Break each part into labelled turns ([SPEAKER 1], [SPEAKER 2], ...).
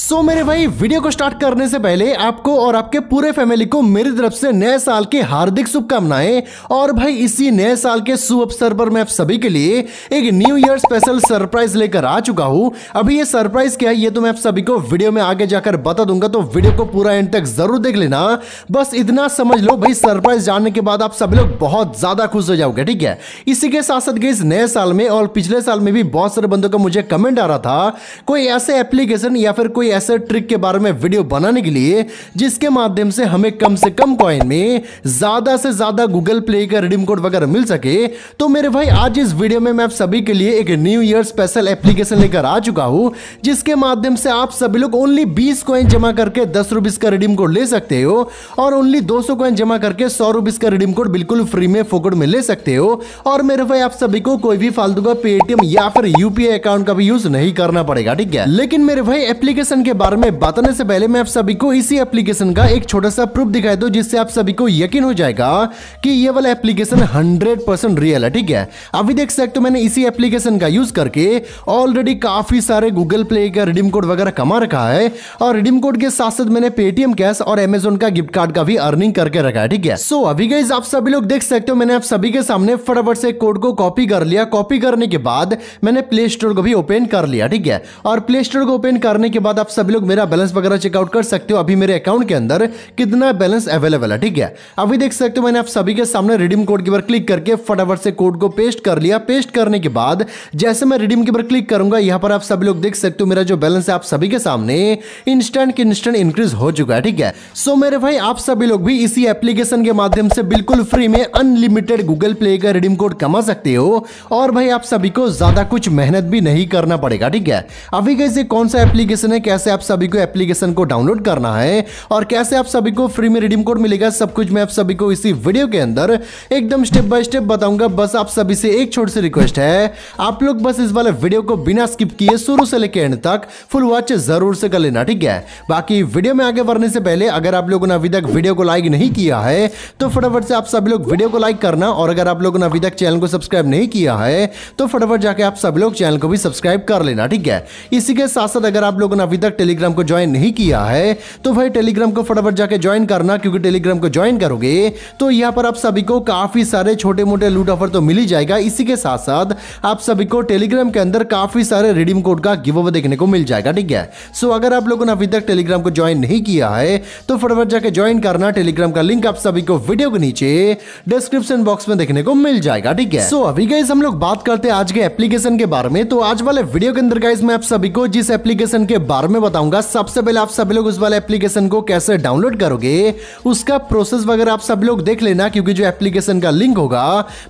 [SPEAKER 1] सो so, मेरे भाई video को स्टार्ट करने से पहले आपको और आपके पूरे फैमिली को मेरी तरफ से नए साल की हार्दिक शुभकामनाएं और भाई इसी नए साल के शुभ अवसर पर मैं आप सभी के लिए एक न्यू ईयर स्पेशल सरप्राइज लेकर आ चुका हूं अभी ये सरप्राइज क्या है ये तो मैं आप सभी को वीडियो में आगे जाकर बता दूंगा तो वीडियो को पूरा एंड तक जरूर देख लेना बस इतना समझ लो भाई सरप्राइज जानने के बाद आप सभी लोग बहुत ज्यादा खुश हो जाओगे ठीक है इसी के साथ साथ इस नए साल में और पिछले साल में भी बहुत सारे बंदों का मुझे कमेंट आ रहा था कोई ऐसे एप्लीकेशन या फिर कोई कोई ऐसे ट्रिक के बारे में वीडियो बनाने के लिए जिसके माध्यम से हमें कम से कम कॉइन में ज्यादा से ज्यादा गूगल प्ले का रिडीम कोड वगैरह मिल सके तो मेरे भाई आज इस वीडियो में मैं आप सभी के लिए एक न्यू ईयर स्पेशल एप्लीकेशन लेकर आ चुका हूँ जिसके माध्यम से आप सभी लोग ओनली बीस कॉइन जमा करके दस रुपीज का रिडीम कोड ले सकते हो और ओनली दो सौ कॉइन जमा करके सौ रुपीज का रिडीम कोड बिल्कुल फ्री में फोकट में ले सकते हो और मेरे भाई आप सभी को कोई भी फालतू का पेटीएम या फिर यूपीआई अकाउंट का भी यूज नहीं करना पड़ेगा ठीक है लेकिन मेरे भाई एप्लीकेशन एप्लीकेशन के बारे में बताने से पहले मैं आप सभी को इसी एप्लीकेशन का एक छोटा सा प्रूफ दिखाई दो जिससे आप सभी को यकीन हो जाएगा कि ये वाला एप्लीकेशन 100% परसेंट रियल है ठीक है अभी देख सकते हो मैंने इसी एप्लीकेशन का यूज करके ऑलरेडी काफी सारे गूगल प्ले का रिडीम कोड वगैरह कमा रखा है और रिडीम कोड के साथ साथ मैंने पेटीएम कैश और एमेजोन का गिफ्ट कार्ड का भी अर्निंग करके रखा है ठीक है सो अभी गई आप सभी लोग देख सकते हो मैंने आप सभी के सामने फटाफट से कोड को कॉपी कर लिया कॉपी करने के बाद मैंने प्ले स्टोर को भी ओपन कर लिया ठीक है और प्ले स्टोर को ओपन करने के बाद आप सभी लोग मेरा बैलेंस वगैरह चेकआउट कर सकते हो अभी मेरे अकाउंट के अंदर कितना बैलेंस अवेलेबल है ठीक है अभी देख सकते हो मैंने आप सभी के सामने रिडीम कोड के ऊपर क्लिक करके फटाफट से कोड को पेस्ट कर लिया पेस्ट करने के बाद जैसे मैं रिडीम के ऊपर क्लिक करूंगा यहाँ पर आप सभी लोग देख सकते हो मेरा जो बैलेंस है आप सभी के सामने इंस्टेंट के इंस्टेंट इंक्रीज हो चुका है ठीक है सो मेरे भाई आप सभी लोग भी इसी एप्लीकेशन के माध्यम से बिल्कुल फ्री में अनलिमिटेड गूगल प्ले का रिडीम कोड कमा सकते हो और भाई आप सभी को ज्यादा कुछ मेहनत भी नहीं करना पड़ेगा ठीक है अभी कैसे कौन सा एप्लीकेशन है कैसे आप सभी को एप्लीकेशन को डाउनलोड करना है और कैसे आप सभी को फ्री में रिडीम कोड मिलेगा सब कुछ मैं आप सभी को इसी वीडियो के अंदर एकदम स्टेप बाय स्टेप बताऊंगा बस आप सभी से एक छोटी सी रिक्वेस्ट है आप लोग बस इस वाले वीडियो को बिना स्किप किए शुरू से लेकर एंड तक फुल वॉच जरूर से कर लेना ठीक है बाकी वीडियो में आगे बढ़ने से पहले अगर आप लोगों ने अभी तक वीडियो को लाइक नहीं किया है तो फटाफट से आप सभी लोग वीडियो को लाइक करना और अगर आप लोगों ने अभी तक चैनल को सब्सक्राइब नहीं किया है तो फटाफट जाके आप सभी लोग चैनल को भी सब्सक्राइब कर लेना ठीक है इसी के साथ साथ अगर आप लोगों ने अभी अभी तक टेलीग्राम को ज्वाइन नहीं किया है तो भाई टेलीग्राम को फटाफट जाके ज्वाइन करना क्योंकि टेलीग्राम को ज्वाइन करोगे तो यहाँ पर आप सभी को काफी सारे छोटे मोटे लूट ऑफर तो मिल ही जाएगा इसी के साथ साथ आप सभी को टेलीग्राम के अंदर काफी सारे रिडीम कोड का गिव अवे देखने को मिल जाएगा ठीक है सो अगर आप लोगों ने अभी तक टेलीग्राम को ज्वाइन नहीं किया है तो फटाफट जाके ज्वाइन करना टेलीग्राम का लिंक आप सभी को वीडियो के नीचे डिस्क्रिप्शन बॉक्स में देखने को मिल जाएगा ठीक है सो अभी गाइज हम लोग बात करते हैं आज के एप्लीकेशन के बारे में तो आज वाले वीडियो के अंदर गाइज मैं आप सभी को जिस एप्लीकेशन के बारे में बताऊंगा सबसे पहले आप सभी लोग उस वाले एप्लीकेशन को कैसे डाउनलोड करोगे उसका प्रोसेस वगैरह आप सभी लोग देख लेना क्योंकि जो एप्लीकेशन का लिंक होगा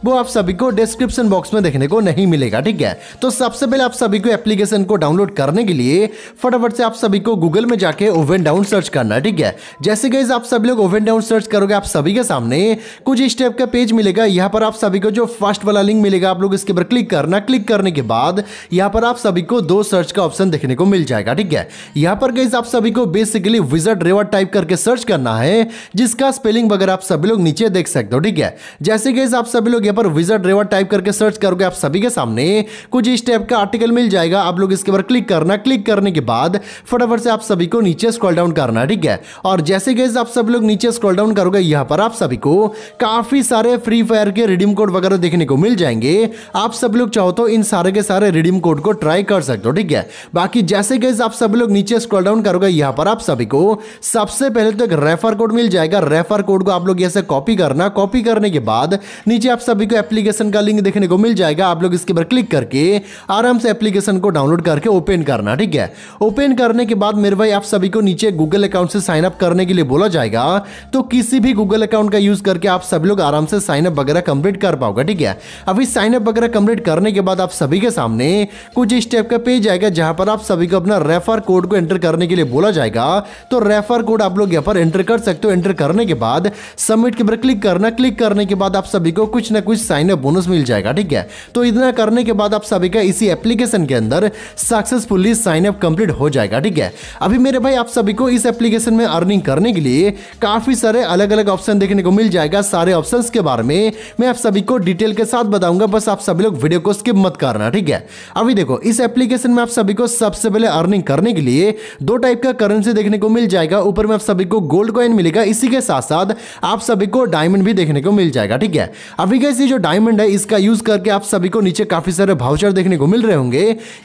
[SPEAKER 1] वो आप सभी को डिस्क्रिप्शन बॉक्स में देखने को नहीं मिलेगा ठीक है तो सबसे पहले आप सभी को एप्लीकेशन को डाउनलोड करने के लिए फटाफट से आप सभी को गूगल में जाके ओवन डाउन सर्च करना ठीक है जैसे गई आप सभी लोग ओवन डाउन सर्च करोगे आप सभी के सामने कुछ इस टाइप का पेज मिलेगा यहाँ पर आप सभी को जो फर्स्ट वाला लिंक मिलेगा आप लोग इसके ऊपर क्लिक करना क्लिक करने के बाद यहाँ पर आप सभी को दो सर्च का ऑप्शन देखने को मिल जाएगा ठीक है यहाँ पर गई आप सभी को बेसिकली विजट रिवर टाइप करके सर्च करना है जिसका स्पेलिंग वगैरह आप सभी लोग नीचे देख सकते हो ठीक है जैसे गई आप सभी लोग यहाँ पर विजट रिवर टाइप करके सर्च करोगे आप सभी के सामने कुछ इस टाइप का आर्टिकल मिल जाएगा आप लोग इसके ऊपर क्लिक करना क्लिक करने के बाद फटाफट से आप सभी को नीचे स्क्रॉल डाउन करना ठीक है और जैसे गई आप सभी लोग नीचे स्क्रॉल डाउन करोगे यहाँ पर आप सभी को काफी सारे फ्री फायर के रिडीम कोड वगैरह देखने को मिल जाएंगे आप सब लोग चाहो तो इन सारे के सारे रिडीम कोड को ट्राई कर सकते हो ठीक है बाकी जैसे गए आप सब लोग नीचे स्क्रॉल डाउन करोगे यहां पर आप सभी को सबसे पहले तो एक रेफर कोड मिल जाएगा रेफर कोड को आप लोग यहां से कॉपी करना कॉपी करने के बाद नीचे आप सभी को एप्लीकेशन का लिंक देखने को मिल जाएगा आप लोग इसके ऊपर क्लिक करके आराम से एप्लीकेशन को डाउनलोड करके ओपन करना ठीक है ओपन करने के बाद मेरे भाई आप सभी को नीचे गूगल अकाउंट से साइन अप करने के लिए बोला जाएगा तो किसी भी गूगल अकाउंट का यूज करके आप सभी लोग आराम से साइन अप वगैरह कंप्लीट कर पाओगे ठीक है अभी साइन अप वगैरह कंप्लीट करने के बाद आप सभी के सामने कुछ इस टाइप का पेज आएगा जहां पर आप सभी को अपना रेफर कोड को एंटर करने के लिए बोला जाएगा तो रेफर कोड आप लोग यहाँ पर एंटर कर सकते हो एंटर करने के बाद सबमिट के ऊपर क्लिक करना क्लिक करने के बाद आप सभी को कुछ ना कुछ साइन अप बोनस मिल जाएगा ठीक है तो इतना करने के बाद आप सभी का इसी एप्लीकेशन के अंदर सक्सेसफुली साइन अप कंप्लीट हो जाएगा ठीक है अभी मेरे भाई आप सभी को इस एप्लीकेशन में अर्निंग करने के लिए काफी सारे अलग अलग ऑप्शन देखने को मिल जाएगा सारे ऑप्शन के बारे में मैं आप सभी को डिटेल के साथ बताऊंगा बस आप सभी लोग वीडियो को स्किप मत करना ठीक है अभी देखो इस एप्लीकेशन में आप सभी को सबसे पहले अर्निंग करने के के लिए दो टाइप का करेंसी देखने को मिल जाएगा ऊपर में आप सभी को गोल्ड कॉइन मिलेगा इसी के साथ साथ आप सभी को डायमंड भी देखने को मिल जाएगा ठीक है अभी कैसे जो डायमंड है इसका यूज करके आप सभी को नीचे काफी सारे भाउचर देखने को मिल रहे होंगे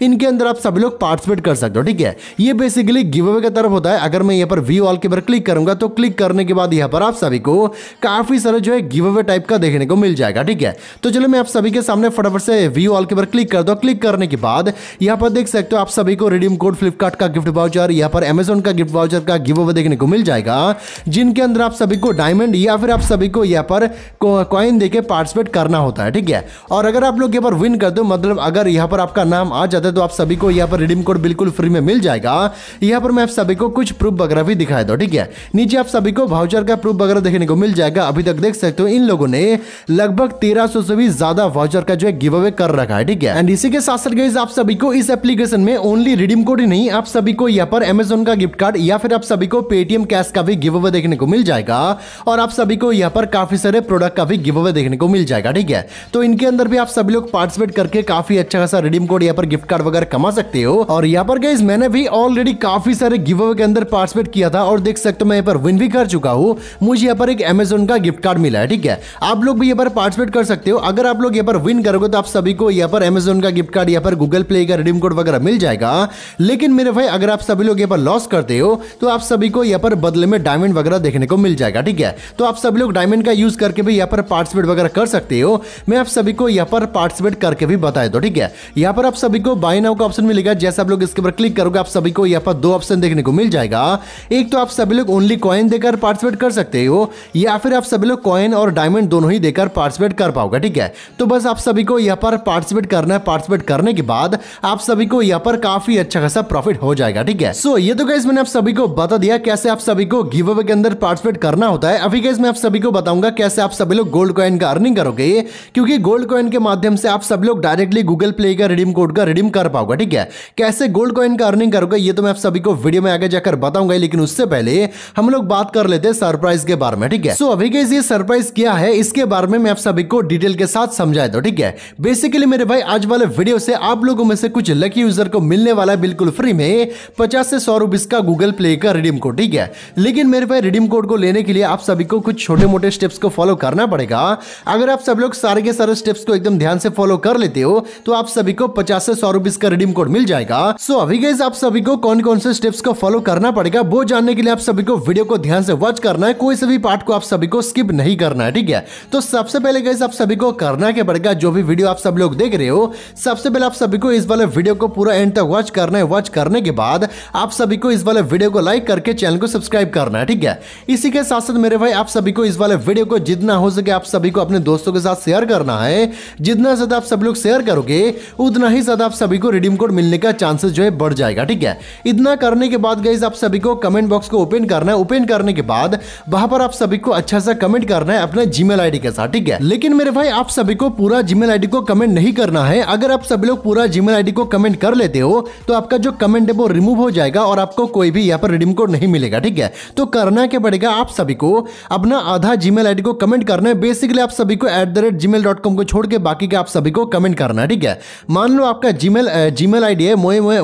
[SPEAKER 1] इनके अंदर आप सभी लोग पार्टिसिपेट कर सकते हो ठीक है ये बेसिकली गिव अवे की तरफ होता है अगर मैं यहाँ पर वी ऑल के ऊपर क्लिक करूंगा तो क्लिक करने के बाद यहाँ पर आप सभी को काफी सारे जो है गिव अवे टाइप का देखने को मिल जाएगा ठीक है तो चलो मैं आप सभी के सामने फटाफट से वी ऑल के ऊपर क्लिक कर दो क्लिक करने के बाद यहाँ पर देख सकते हो आप सभी को रिडीम कोड फ्लिपकार्ट फ्लिपकार्ट का गिफ्ट वाउचर या फिर अमेजोन का गिफ्ट वाउचर का गिव अवे देखने को मिल जाएगा जिनके अंदर आप सभी को डायमंड या फिर आप सभी को यहाँ पर कॉइन देके पार्टिसिपेट करना होता है ठीक है और अगर आप लोग यहाँ पर विन कर दो मतलब अगर यहाँ पर आपका नाम आ जाता है तो आप सभी को यहाँ पर रिडीम कोड बिल्कुल फ्री में मिल जाएगा यहाँ पर मैं आप सभी को कुछ प्रूफ वगैरह भी दिखाई दो ठीक है नीचे आप सभी को भाउचर का प्रूफ वगैरह देखने को मिल जाएगा अभी तक देख सकते हो इन लोगों ने लगभग तेरह से भी ज्यादा वाउचर का जो है गिव अवे कर रखा है ठीक है एंड इसी के साथ साथ आप सभी को इस एप्लीकेशन में ओनली रिडीम कोड ही नहीं आप आप सभी को यहाँ पर अमेजोन का गिफ्ट कार्ड या फिर आप सभी को पेटीएम कैश का भी गिव अवे देखने को मिल जाएगा और आप सभी को यहाँ पर काफी सारे प्रोडक्ट का भी गिव अवे देखने को मिल जाएगा ठीक है तो इनके अंदर भी आप सभी लोग पार्टिसिपेट करके काफी अच्छा खासा रिडीम कोड यहाँ पर गिफ्ट कार्ड वगैरह कमा सकते हो और यहाँ पर गई मैंने भी ऑलरेडी काफी सारे गिव अवे के अंदर पार्टिसिपेट किया था और देख सकते हो मैं यहाँ पर विन भी कर चुका हूँ मुझे यहाँ पर एक अमेजोन का गिफ्ट कार्ड मिला है ठीक है आप लोग भी यहाँ पर पार्टिसिपेट कर सकते हो अगर आप लोग यहाँ पर विन करोगे तो आप सभी को यहाँ पर अमेजोन का गिफ्ट कार्ड यहाँ पर गूगल प्ले का रिडीम कोड वगैरह मिल जाएगा लेकिन मेरे भाई अगर आप सभी लोग यहाँ पर लॉस करते हो तो आप सभी को यहाँ पर बदले में डायमंड वगैरह देखने को मिल जाएगा ठीक है तो आप सभी लोग डायमंड का यूज करके भी यहाँ पर पार्टिसिपेट वगैरह कर सकते हो मैं आप सभी को यहाँ पर पार्टिसिपेट करके भी बता दो ठीक है यहाँ पर आप सभी को बाई नाउ का ऑप्शन मिलेगा जैसे आप लोग इसके ऊपर क्लिक करोगे आप सभी को यहाँ पर दो ऑप्शन देखने को मिल जाएगा एक तो आप सभी लोग ओनली कॉइन देकर पार्टिसिपेट कर सकते हो या फिर आप सभी लोग कॉइन और डायमंड दोनों ही देकर पार्टिसिपेट कर पाओगे ठीक है तो बस आप सभी को यहाँ पर पार्टिसिपेट करना है पार्टिसिपेट करने के बाद आप सभी को यहाँ पर काफी अच्छा खासा प्रॉफिट हो जाएगा ठीक है सो so, ये तो गैस मैंने आप सभी को बता दिया कैसे आप सभी को गिव अवे के अंदर पार्टिसिपेट करना होता है अभी गैस मैं आप सभी को बताऊंगा कैसे आप सभी लोग गोल्ड कॉइन का अर्निंग करोगे क्योंकि गोल्ड कॉइन के माध्यम से आप सब लोग डायरेक्टली गूगल प्ले का रिडीम कोड का रिडीम कर पाओगे ठीक है कैसे गोल्ड कॉइन का अर्निंग करोगे ये तो मैं आप सभी को वीडियो में आगे जाकर बताऊंगा लेकिन उससे पहले हम लोग बात कर लेते हैं सरप्राइज के बारे में ठीक है सो अभी गैस ये सरप्राइज क्या है इसके बारे में मैं आप सभी को डिटेल के साथ समझाए दो ठीक है बेसिकली मेरे भाई आज वाले वीडियो से आप लोगों में से कुछ लकी यूजर को मिलने वाला है बिल्कुल फ्री में में पचास से सौ रुपीज़ का गूगल प्ले का रिडीम कोड ठीक है लेकिन मेरे भाई रिडीम कोड को लेने के लिए आप सभी को कुछ छोटे मोटे स्टेप्स को फॉलो करना पड़ेगा अगर आप सब लोग सारे के सारे स्टेप्स को एकदम ध्यान से फॉलो कर लेते हो तो आप सभी को पचास से सौ रुपीज़ का रिडीम कोड मिल जाएगा सो अभी गैस आप सभी को कौन कौन से स्टेप्स को फॉलो करना पड़ेगा वो जानने के लिए आप सभी को वीडियो को ध्यान से वॉच करना है कोई सभी पार्ट को आप सभी को स्किप नहीं करना है ठीक है तो सबसे पहले गैस आप सभी को करना क्या पड़ेगा जो भी वीडियो आप सब लोग देख रहे हो सबसे पहले आप सभी को इस वाले वीडियो को पूरा एंड तक वॉच करना है वॉच करने के बाद आप सभी को इस वाले वीडियो को लाइक करके चैनल को सब्सक्राइब करना है ठीक है इसी के साथ साथ मेरे भाई आप सभी को इस वाले वीडियो को जितना हो सके आप सभी को अपने दोस्तों के साथ शेयर करना है जितना ज्यादा आप सब लोग शेयर करोगे उतना ही ज्यादा आप सभी को रिडीम कोड मिलने का चांसेस जो है बढ़ जाएगा ठीक है इतना करने के बाद गई आप सभी को कमेंट बॉक्स को ओपन करना है ओपन करने के बाद वहां पर आप सभी को अच्छा सा कमेंट करना है अपने जीमेल आईडी के साथ ठीक है लेकिन मेरे भाई आप सभी को पूरा जीमेल आईडी को कमेंट नहीं करना है अगर आप सभी लोग पूरा जीमेल आईडी को कमेंट कर लेते हो तो आपका जो कमेंट वो रिमूव हो जाएगा और आपको कोई भी यहाँ पर रिडीम कोड नहीं मिलेगा ठीक है तो करना क्या पड़ेगा आप सभी को अपना आधा जी मेल को कमेंट करना है बेसिकली आप सभी को एट को छोड़ के बाकी के आप सभी को कमेंट करना है ठीक है मान लो आपका जी मेल जी मेल आई मोए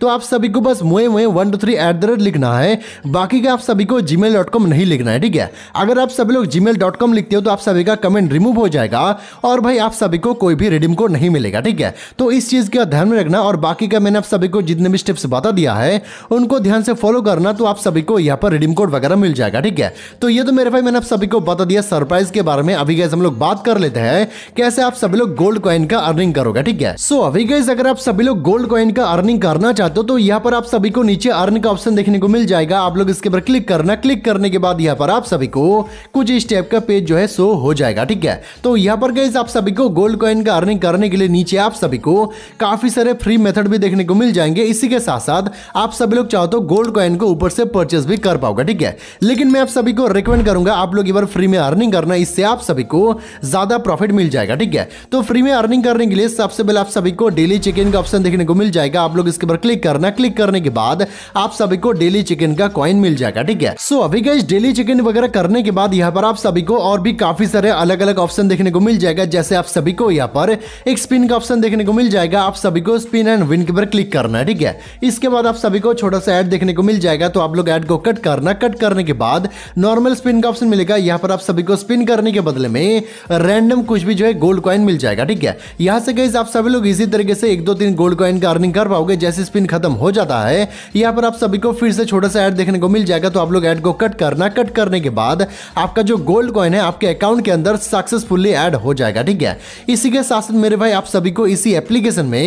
[SPEAKER 1] तो आप सभी को बस मोए मोए one two three at the rate लिखना है बाकी के आप सभी को जीमेल डॉट कॉम नहीं लिखना है ठीक है अगर आप सभी लोग जीमेल डॉट कॉम लिखते हो तो आप सभी का कमेंट रिमूव हो जाएगा और भाई आप सभी को कोई भी रिडीम कोड नहीं मिलेगा ठीक है तो इस चीज़ का ध्यान में रखना और बाकी का मैंने आप सभी को जितने भी स्टेप्स बता दिया है उनको ध्यान से फॉलो करना तो आप सभी को यहाँ पर रिडीम कोड वगैरह मिल जाएगा ठीक है तो ये तो मेरे भाई मैंने आप सभी को बता दिया सरप्राइज के बारे में अभी गैस हम लोग बात कर लेते हैं कैसे आप सभी लोग गोल्ड कॉइन का अर्निंग करोगे ठीक है सो अभी गैस अगर आप सभी लोग गोल्ड कॉइन का अर्निंग करना चाहते हो तो यहाँ पर आप सभी को नीचे अर्न का ऑप्शन देखने को मिल जाएगा आप लोग इसके ऊपर क्लिक करना क्लिक करने के बाद यहाँ पर आप सभी को कुछ इस टाइप का पेज जो है शो हो जाएगा ठीक है तो यहाँ पर गैस आप सभी को गोल्ड कॉइन का अर्निंग करने के लिए नीचे आप सभी को काफी सारे फ्री मेथड भी देखने को मिल जाएंगे इसी के साथ साथ आप सभी लोग चाहो तो गोल्ड कॉइन को ऊपर से परचेस भी कर पाओगे ठीक है लेकिन मैं आप सभी को रिकमेंड करूंगा आप लोग एक बार फ्री में अर्निंग करना इससे आप सभी को ज्यादा प्रॉफिट मिल जाएगा ठीक है तो फ्री में अर्निंग करने के लिए सबसे पहले आप सभी को डेली चिकन का ऑप्शन देखने को मिल जाएगा आप लोग इसके ऊपर क्लिक करना क्लिक करने के बाद आप सभी को डेली चिकन का कॉइन मिल जाएगा ठीक है सो अभी गाइस डेली चिकन वगैरह करने के बाद यहाँ पर आप सभी को और भी काफी सारे अलग अलग ऑप्शन देखने को मिल जाएगा जैसे आप सभी को यहाँ पर एक स्पिन का ऑप्शन देखने को मिल जाएगा आप सभी को स्पिन एंड विन लिंक पर क्लिक करना है ठीक है इसके बाद आप सभी को छोटा सा ऐड देखने को मिल जाएगा तो आप लोग ऐड को कट करना कट करने के बाद नॉर्मल स्पिन का ऑप्शन मिलेगा यहाँ पर आप सभी को स्पिन करने के बदले में रैंडम कुछ भी जो है गोल्ड कॉइन मिल जाएगा ठीक है यहाँ से गई आप सभी लोग इसी तरीके से एक दो तीन गोल्ड कॉइन का अर्निंग कर पाओगे जैसे स्पिन खत्म हो जाता है यहाँ पर आप सभी को फिर से छोटा सा ऐड देखने को मिल जाएगा तो आप लोग ऐड को कट करना कट करने के बाद आपका जो गोल्ड कॉइन है आपके अकाउंट के अंदर सक्सेसफुली ऐड हो जाएगा ठीक है इसी के साथ मेरे भाई आप सभी को इसी एप्लीकेशन में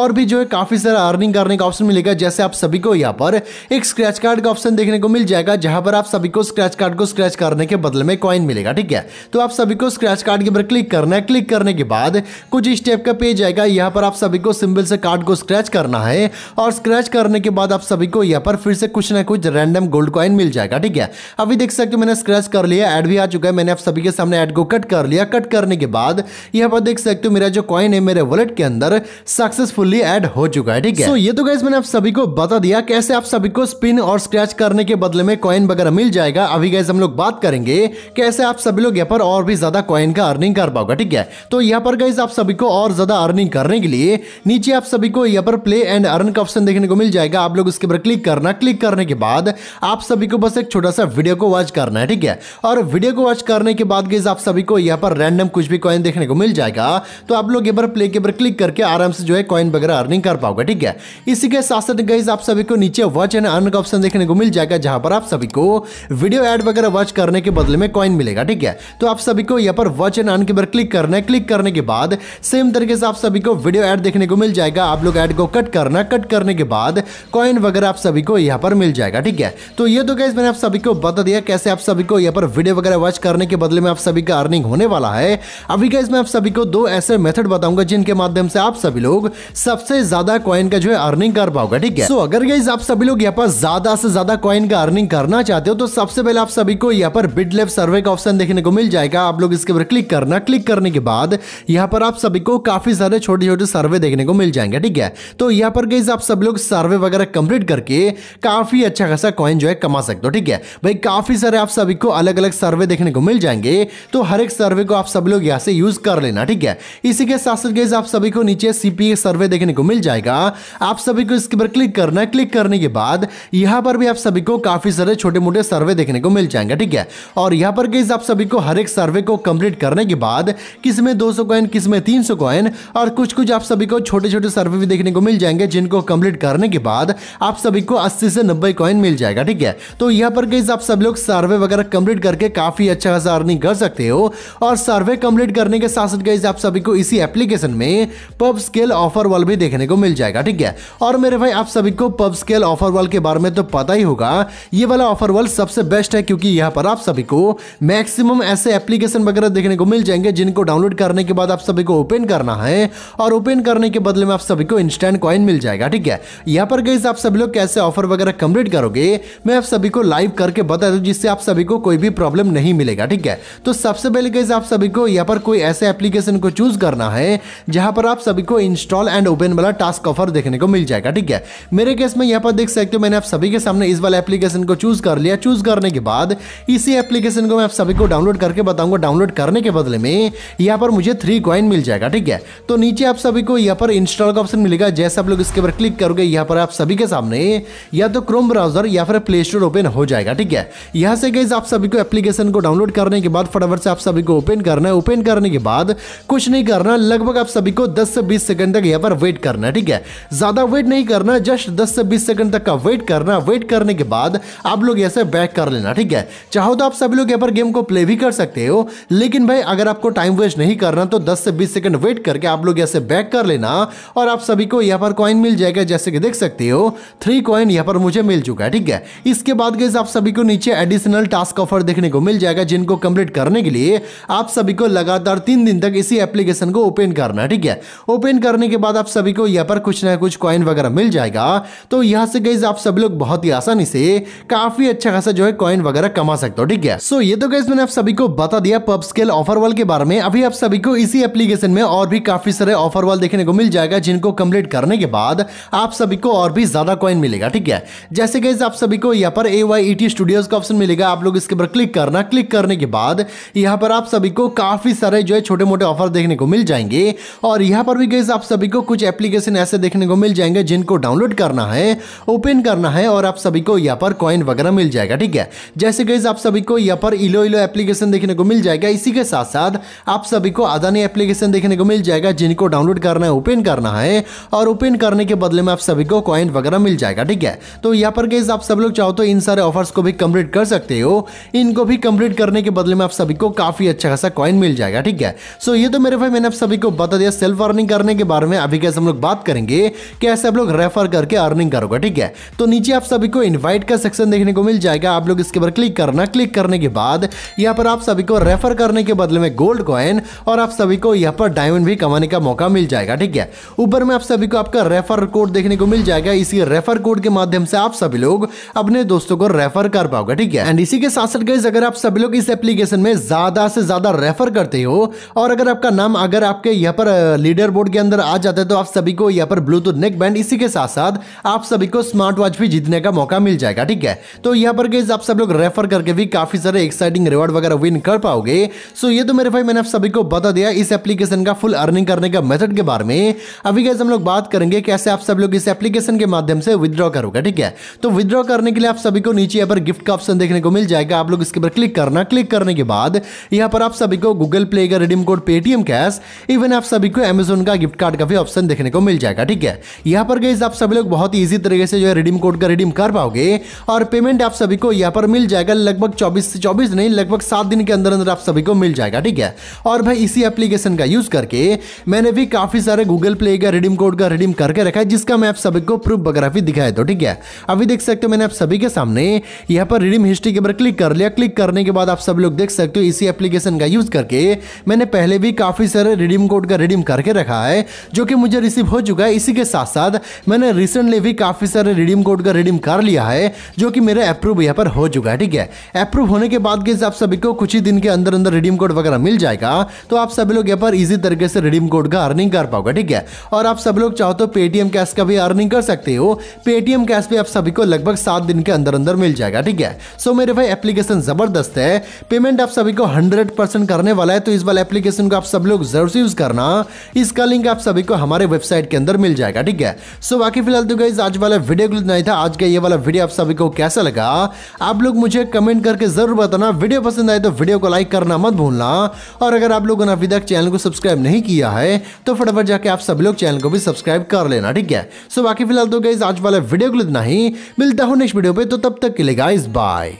[SPEAKER 1] और भी जो है काफ़ी सारा अर्निंग करने का ऑप्शन मिलेगा जैसे आप सभी को यहाँ पर एक स्क्रैच कार्ड का ऑप्शन देखने को मिल जाएगा जहां पर आप सभी को स्क्रैच कार्ड को स्क्रैच करने के बदले में कॉइन मिलेगा ठीक है तो आप सभी को स्क्रैच कार्ड के ऊपर क्लिक करना है क्लिक करने के बाद कुछ इस टाइप का पेज आएगा यहाँ पर आप सभी को सिंबल से कार्ड को स्क्रैच करना है और स्क्रैच करने के बाद आप सभी को यहाँ पर फिर से कुछ ना कुछ रैंडम गोल्ड कॉइन मिल जाएगा ठीक है अभी देख सकते हो मैंने स्क्रैच कर लिया एड भी आ चुका है मैंने आप सभी के सामने एड को कट कर लिया कट करने के बाद यहाँ पर देख सकते हो मेरा जो कॉइन है मेरे वॉलेट के अंदर सक्सेसफुली एड हो हो चुका है ठीक है so, ये तो गैस मैंने आप सभी को बता दिया कैसे आप सभी को स्पिन और स्क्रैच करने के बदले में कॉइन वगैरह मिल जाएगा अभी गैस हम लोग बात करेंगे कैसे आप सभी लोग यहाँ पर और भी ज्यादा कॉइन का अर्निंग कर पाओगे ठीक है तो यहाँ पर गैस आप सभी को और ज्यादा अर्निंग करने के लिए नीचे आप सभी को यहाँ पर प्ले एंड अर्न का ऑप्शन देखने को मिल जाएगा आप लोग उसके ऊपर क्लिक करना क्लिक करने के बाद आप सभी को बस एक छोटा सा वीडियो को वॉच करना है ठीक है और वीडियो को वॉच करने के बाद गैस आप सभी को यहाँ पर रैंडम कुछ भी कॉइन देखने को मिल जाएगा तो आप लोग यहाँ पर प्ले के ऊपर क्लिक करके आराम से जो है कॉइन वगैरह अर्निंग कर पाओगे ठीक है इसी के साथ साथ गई आप सभी को नीचे वॉच एंड अर्न का ऑप्शन देखने को मिल जाएगा जहां पर आप सभी को वीडियो एड वगैरह वॉच करने के बदले में कॉइन मिलेगा ठीक है तो आप सभी को यहाँ पर वॉच एंड अर्न के बार क्लिक करना है क्लिक करने के बाद सेम तरीके से आप सभी को वीडियो एड देखने को मिल जाएगा आप लोग एड को कट करना कट करने के बाद कॉइन वगैरह आप सभी को यहाँ पर मिल जाएगा ठीक है तो ये तो गैस मैंने आप सभी को बता दिया कैसे आप सभी को यहाँ पर वीडियो वगैरह वॉच करने के बदले में आप सभी का अर्निंग होने वाला है अभी गैस मैं आप सभी को दो ऐसे मेथड बताऊंगा जिनके माध्यम से आप सभी लोग सबसे ज्यादा ज्यादा कॉइन का जो है अर्निंग कर पाओगे ठीक है सो so, अगर गाइज आप सभी लोग यहाँ पर ज्यादा से ज्यादा कॉइन का अर्निंग करना चाहते हो तो सबसे पहले आप सभी को यहाँ पर बिड लेव सर्वे का ऑप्शन देखने को मिल जाएगा आप लोग इसके ऊपर क्लिक करना क्लिक करने के बाद यहाँ पर आप सभी को काफी सारे छोटे छोटे सर्वे देखने को मिल जाएंगे ठीक है तो यहाँ पर गाइज आप सभी लोग सर्वे वगैरह कंप्लीट करके काफी अच्छा खासा कॉइन जो है कमा सकते हो ठीक है भाई काफी सारे आप सभी को अलग अलग सर्वे देखने को मिल जाएंगे तो हर एक सर्वे को आप सब लोग यहाँ से यूज कर लेना ठीक है इसी के साथ साथ गाइज आप सभी को नीचे सीपीए सर्वे देखने को मिल जाएगा जाएगा आप सभी को इसके ऊपर क्लिक करना है क्लिक करने के बाद यहाँ पर भी आप सभी को काफ़ी सारे छोटे मोटे सर्वे देखने को मिल जाएंगे ठीक है और यहाँ पर गई आप सभी को हर एक सर्वे को कंप्लीट करने के बाद किसमें दो सौ कॉइन किसमें तीन सौ कॉइन और कुछ कुछ आप सभी को छोटे छोटे सर्वे भी देखने को मिल जाएंगे जिनको कंप्लीट करने के बाद आप सभी को अस्सी से नब्बे कॉइन मिल जाएगा ठीक है तो यहाँ पर गई आप सब लोग सर्वे वगैरह कंप्लीट करके काफ़ी अच्छा खासा अर्निंग कर सकते हो और सर्वे कंप्लीट करने के साथ साथ गई आप सभी को इसी एप्लीकेशन में पब स्केल ऑफर वाल भी देखने को मिल जाएगा ठीक है और मेरे भाई आप सभी को पब स्केल ऑफर वर्ल्ड के बारे में तो पता ही होगा ये वाला ऑफर वर्ल्ड सबसे बेस्ट है क्योंकि यहाँ पर आप सभी को मैक्सिमम ऐसे एप्लीकेशन वगैरह देखने को मिल जाएंगे जिनको डाउनलोड करने के बाद आप सभी को ओपन करना है और ओपन करने के बदले में आप सभी को इंस्टेंट कॉइन मिल जाएगा ठीक है यहाँ पर गई आप सभी लोग कैसे ऑफर वगैरह कंप्लीट करोगे मैं आप सभी को लाइव करके बता दू जिससे आप सभी को कोई भी प्रॉब्लम नहीं मिलेगा ठीक है तो सबसे पहले गई आप सभी को यहाँ पर कोई ऐसे एप्लीकेशन को चूज करना है जहां पर आप सभी को इंस्टॉल एंड ओपन वाला ग्लास कवर देखने को मिल जाएगा ठीक है मेरे केस में यहाँ पर देख सकते हो मैंने आप सभी के सामने इस वाले एप्लीकेशन को चूज कर लिया चूज करने के बाद इसी एप्लीकेशन को मैं आप सभी को डाउनलोड करके बताऊंगा डाउनलोड करने के बदले में यहाँ पर मुझे थ्री क्वाइन मिल जाएगा ठीक है तो नीचे आप सभी को यहाँ पर इंस्टॉल का ऑप्शन मिलेगा जैसे आप लोग इसके ऊपर क्लिक करोगे यहाँ पर आप सभी के सामने या तो क्रोम ब्राउजर या फिर प्ले स्टोर ओपन हो जाएगा ठीक है यहाँ से गई आप सभी को एप्लीकेशन को डाउनलोड करने के बाद फटाफट से आप सभी को ओपन करना है ओपन करने के बाद कुछ नहीं करना लगभग आप सभी को दस से बीस सेकंड तक यहाँ पर वेट करना है करना ठीक है ज़्यादा वेट नहीं करना जस्ट 10 से 20 सेकंड तक का वेट करना वेट करने के बाद आप लोग ऐसे बैक कर लेना ठीक है चाहो तो आप सभी लोग यहाँ पर गेम को प्ले भी कर सकते हो लेकिन भाई अगर आपको टाइम वेस्ट नहीं करना तो दस से बीस सेकंड वेट करके आप लोग ऐसे बैक कर लेना और आप सभी को यहाँ पर कॉइन मिल जाएगा जैसे कि देख सकते हो थ्री कॉइन यहाँ पर मुझे मिल चुका है ठीक है इसके बाद गैस आप सभी को नीचे एडिशनल टास्क ऑफर देखने को मिल जाएगा जिनको कंप्लीट करने के लिए आप सभी को लगातार तीन दिन तक इसी एप्लीकेशन को ओपन करना ठीक है ओपन करने के बाद आप सभी को एरिया पर कुछ ना कुछ कॉइन वगैरह मिल जाएगा तो यहाँ से गई आप सभी लोग बहुत ही आसानी से काफी अच्छा खासा जो है कॉइन वगैरह कमा सकते हो ठीक है सो ये तो गई मैंने आप सभी को बता दिया पब स्केल ऑफर वाल के बारे में अभी आप सभी को इसी एप्लीकेशन में और भी काफी सारे ऑफर वाल देखने को मिल जाएगा जिनको कम्प्लीट करने के बाद आप सभी को और भी ज्यादा कॉइन मिलेगा ठीक है जैसे गैस आप सभी को यहाँ पर ए वाई टी स्टूडियोज का ऑप्शन मिलेगा आप लोग इसके ऊपर क्लिक करना क्लिक करने के बाद यहाँ पर आप सभी को काफी सारे जो है छोटे मोटे ऑफर देखने को मिल जाएंगे और यहाँ पर भी गैस आप सभी को कुछ एप्लीकेशन एप्लीकेशन ऐसे देखने को मिल जाएंगे जिनको डाउनलोड करना है ओपन करना है और आप सभी को यहाँ पर कॉइन वगैरह मिल जाएगा ठीक है जैसे गई आप सभी को यहाँ पर इलो इलो एप्लीकेशन देखने को मिल जाएगा इसी के साथ साथ आप सभी को अदानी एप्लीकेशन देखने को मिल जाएगा जिनको डाउनलोड करना है ओपन करना है और ओपन करने के बदले में आप सभी को कॉइन वगैरह मिल जाएगा ठीक है तो यहाँ पर गई आप सब लोग चाहो तो इन सारे ऑफर्स को भी कंप्लीट कर सकते हो इनको भी कंप्लीट करने के बदले में आप सभी को काफी अच्छा खासा कॉइन मिल जाएगा ठीक है सो ये तो मेरे भाई मैंने आप सभी को बता दिया सेल्फ अर्निंग करने के बारे में अभी कैसे हम लोग बात बात करेंगे कि ऐसे आप लोग रेफर करके अर्निंग करोगे ठीक है तो नीचे आप सभी को इन्वाइट का सेक्शन देखने को मिल जाएगा आप लोग इसके ऊपर क्लिक करना क्लिक करने के बाद यहाँ पर आप सभी को रेफर करने के बदले में गोल्ड कॉइन और आप सभी को यहाँ पर डायमंड भी कमाने का मौका मिल जाएगा ठीक है ऊपर में आप सभी को आपका रेफर कोड देखने को मिल जाएगा इसी रेफर कोड के माध्यम से आप सभी लोग अपने दोस्तों को रेफर कर पाओगे ठीक है एंड इसी के साथ साथ गाइज अगर आप सभी लोग इस एप्लीकेशन में ज्यादा से ज्यादा रेफर करते हो और अगर आपका नाम अगर आपके यहाँ पर लीडर बोर्ड के अंदर आ जाता है तो आप सभी को आपको यहाँ पर ब्लूटूथ नेक बैंड इसी के साथ साथ आप सभी को स्मार्ट वॉच भी जीतने का मौका मिल जाएगा ठीक है तो यहाँ पर गेज आप सब लोग रेफर करके भी काफी सारे एक्साइटिंग रिवॉर्ड वगैरह विन कर पाओगे सो ये तो मेरे भाई मैंने आप सभी को बता दिया इस एप्लीकेशन का फुल अर्निंग करने का मेथड के बारे में अभी गैस हम लोग बात करेंगे कैसे आप सब लोग इस एप्लीकेशन के माध्यम से विद्रॉ करोगे ठीक है तो विद्रॉ करने के लिए आप सभी को नीचे यहाँ पर गिफ्ट का ऑप्शन देखने को मिल जाएगा आप लोग इसके ऊपर क्लिक करना क्लिक करने के बाद यहाँ पर आप सभी को गूगल प्ले का redeem code Paytm cash even आप सभी को अमेजोन का गिफ्ट कार्ड का भी ऑप्शन देखने को मिल जाएगा ठीक है यहाँ पर गई आप सभी लोग बहुत ही ईजी तरीके से जो है रिडीम कोड का रिडीम कर पाओगे और पेमेंट आप सभी को यहाँ पर मिल जाएगा लगभग चौबीस से चौबीस नहीं लगभग सात दिन के अंदर अंदर आप सभी को मिल जाएगा ठीक है और भाई इसी एप्लीकेशन का यूज करके मैंने भी काफी सारे गूगल प्ले का रिडीम कोड का रिडीम करके रखा है जिसका मैं आप सभी को प्रूफ वगैरह भी दिखाया तो ठीक है अभी देख सकते हो मैंने आप सभी के सामने यहाँ पर रिडीम हिस्ट्री के ऊपर क्लिक कर लिया क्लिक करने के बाद आप सब लोग देख सकते हो इसी एप्लीकेशन का यूज करके मैंने पहले भी काफी सारे रिडीम कोड का रिडीम करके रखा है जो कि मुझे रिसीव हो चुका है इसी के साथ साथ मैंने रिसेंटली भी काफ़ी सारे रिडीम कोड का रिडीम कर लिया है जो कि मेरा अप्रूव यहाँ पर हो चुका है ठीक है अप्रूव होने के बाद के आप सभी को कुछ ही दिन के अंदर अंदर रिडीम कोड वगैरह मिल जाएगा तो आप सभी लोग यहाँ पर इजी तरीके से रिडीम कोड का अर्निंग कर पाओगे ठीक है और आप सब लोग चाहो तो पेटीएम कैश का भी अर्निंग कर सकते हो पेटीएम कैश भी आप सभी को लगभग सात दिन के अंदर अंदर मिल जाएगा ठीक है सो मेरे भाई एप्लीकेशन जबरदस्त है पेमेंट आप सभी को हंड्रेड करने वाला है तो इस वाले एप्लीकेशन को आप सब लोग जरूर से यूज करना इसका लिंक आप सभी को हमारे वेबसाइट के अंदर मिल जाएगा ठीक है सो बाकी फिलहाल तो गाइज आज वाला वीडियो क्लिप नहीं था आज का ये वाला वीडियो आप सभी को कैसा लगा आप लोग मुझे कमेंट करके जरूर बताना वीडियो पसंद आए तो वीडियो को लाइक करना मत भूलना और अगर आप लोगों ने अभी तक चैनल को सब्सक्राइब नहीं किया है तो फटाफट जाके आप सभी लोग चैनल को भी सब्सक्राइब कर लेना ठीक है सो बाकी फिलहाल तो गाइज आज वाला वीडियो क्लिप नहीं मिलता हूँ नेक्स्ट वीडियो पे तो तब तक के लिए गाइज बाय